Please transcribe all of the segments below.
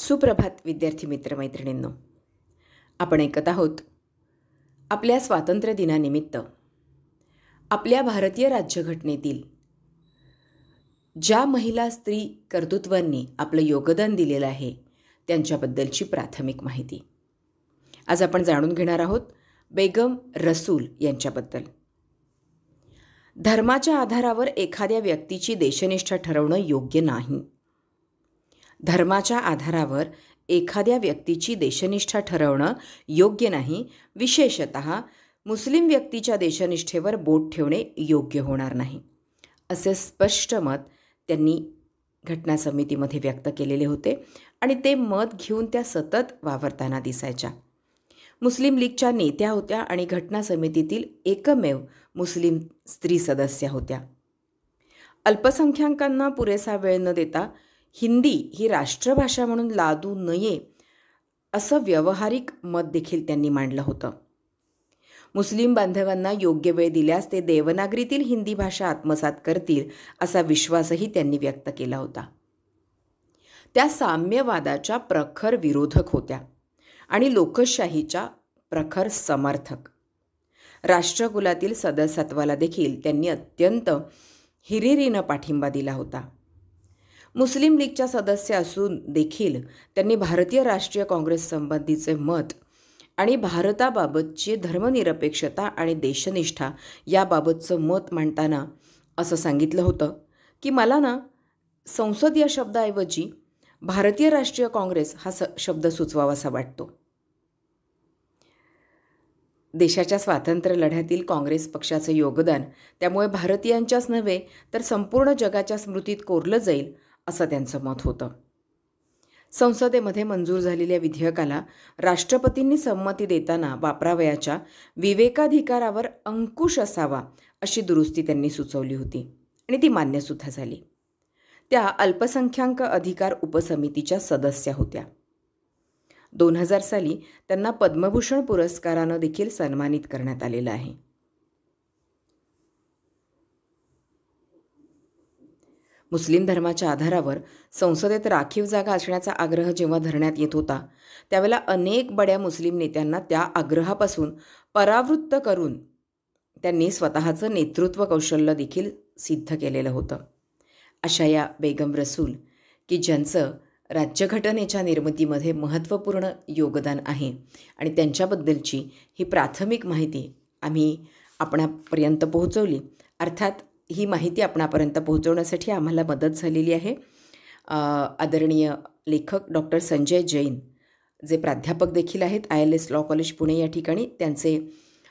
सुप्रभात विद्यार्थी मित्रमैत्रिणींनो आपण ऐकत आहोत आपल्या स्वातंत्र्य आपल्या भारतीय राज्यघटनेतील ज्या महिला स्त्री कर्तृत्वांनी आपलं योगदान दिलेलं आहे त्यांच्याबद्दलची प्राथमिक माहिती आज आपण जाणून घेणार आहोत बेगम रसूल यांच्याबद्दल धर्माच्या आधारावर एखाद्या व्यक्तीची देशनिष्ठा ठरवणं योग्य नाही धर्माच्या आधारावर एखाद्या व्यक्तीची देशनिष्ठा ठरवणं योग्य नाही विशेषत मुस्लिम व्यक्तीच्या देशनिष्ठेवर बोट ठेवणे योग्य होणार नाही असे स्पष्ट मत त्यांनी घटना समितीमध्ये व्यक्त केलेले होते आणि ते मत घेऊन त्या सतत वावरताना दिसायच्या मुस्लिम लीगच्या नेत्या होत्या आणि घटना समितीतील एकमेव मुस्लिम स्त्री सदस्या होत्या अल्पसंख्याकांना पुरेसा वेळ न देता हिंदी ही राष्ट्रभाषा म्हणून लादू नये असं व्यवहारिक मत देखील त्यांनी मांडलं होतं मुस्लिम बांधवांना योग्य वेळ दिल्यास ते देवनागरीतील हिंदी भाषा आत्मसात करतील असा विश्वासही त्यांनी व्यक्त केला होता त्या साम्यवादाच्या प्रखर विरोधक होत्या आणि लोकशाहीच्या प्रखर समर्थक राष्ट्रकुलातील सदस्यत्वाला देखील त्यांनी अत्यंत हिरिरीनं पाठिंबा दिला होता मुस्लिम लीगच्या सदस्य असून देखील त्यांनी भारतीय राष्ट्रीय काँग्रेस संबंधीचे मत आणि भारताबाबतची धर्मनिरपेक्षता आणि देशनिष्ठा याबाबतचं मत मांडताना असं सांगितलं होतं की मला ना संसद या शब्दाऐवजी भारतीय राष्ट्रीय काँग्रेस हा स शब्द सुचवावासा वाटतो देशाच्या स्वातंत्र्य लढ्यातील काँग्रेस पक्षाचं योगदान त्यामुळे भारतीयांच्याच नव्हे तर संपूर्ण जगाच्या स्मृतीत कोरलं जाईल असं त्यांचं मत होतं संसदेमध्ये मंजूर झालेल्या विधेयकाला राष्ट्रपतींनी संमती देताना वापरावयाच्या विवेकाधिकारावर अंकुश असावा अशी दुरुस्ती त्यांनी सुचवली होती आणि ती मान्यसुद्धा झाली त्या अल्पसंख्याक अधिकार उपसमितीच्या सदस्या होत्या दोन हजार साली त्यांना पद्मभूषण पुरस्कारानं देखील सन्मानित करण्यात आलेलं आहे मुस्लिम धर्माच्या आधारावर संसदेत राखीव जागा असण्याचा आग्रह जेव्हा धरण्यात येत होता त्यावेळेला अनेक बड्या मुस्लिम नेत्यांना त्या आग्रहापासून परावृत्त करून त्यांनी स्वतःचं नेतृत्व कौशल्य देखील सिद्ध केलेलं होतं अशा या बेगम रसूल की ज्यांचं राज्यघटनेच्या निर्मितीमध्ये महत्त्वपूर्ण योगदान आहे आणि त्यांच्याबद्दलची ही प्राथमिक माहिती आम्ही आपणापर्यंत पोहोचवली अर्थात ही माहिती आपणापर्यंत पोहोचवण्यासाठी आम्हाला मदत झालेली आहे आदरणीय लेखक डॉक्टर संजय जैन जे प्राध्यापक देखील आहेत I L S law college Pune या ठिकाणी त्यांचे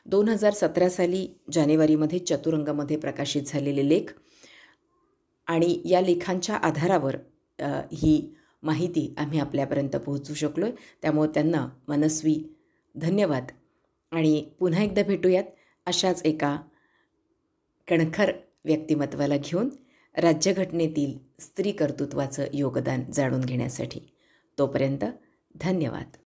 दोन हजार सतरा साली जानेवारीमध्ये चतुरंगामध्ये प्रकाशित झालेले लेख आणि या लेखांच्या आधारावर ही माहिती आम्ही आपल्यापर्यंत पोहोचू शकलो आहे त्यामुळे त्यांना मनस्वी धन्यवाद आणि पुन्हा एकदा भेटूयात अशाच एका कणखर व्यक्तिमत्वाला घेऊन राज्यघटनेतील स्त्री कर्तृत्वाचं योगदान जाणून घेण्यासाठी तोपर्यंत धन्यवाद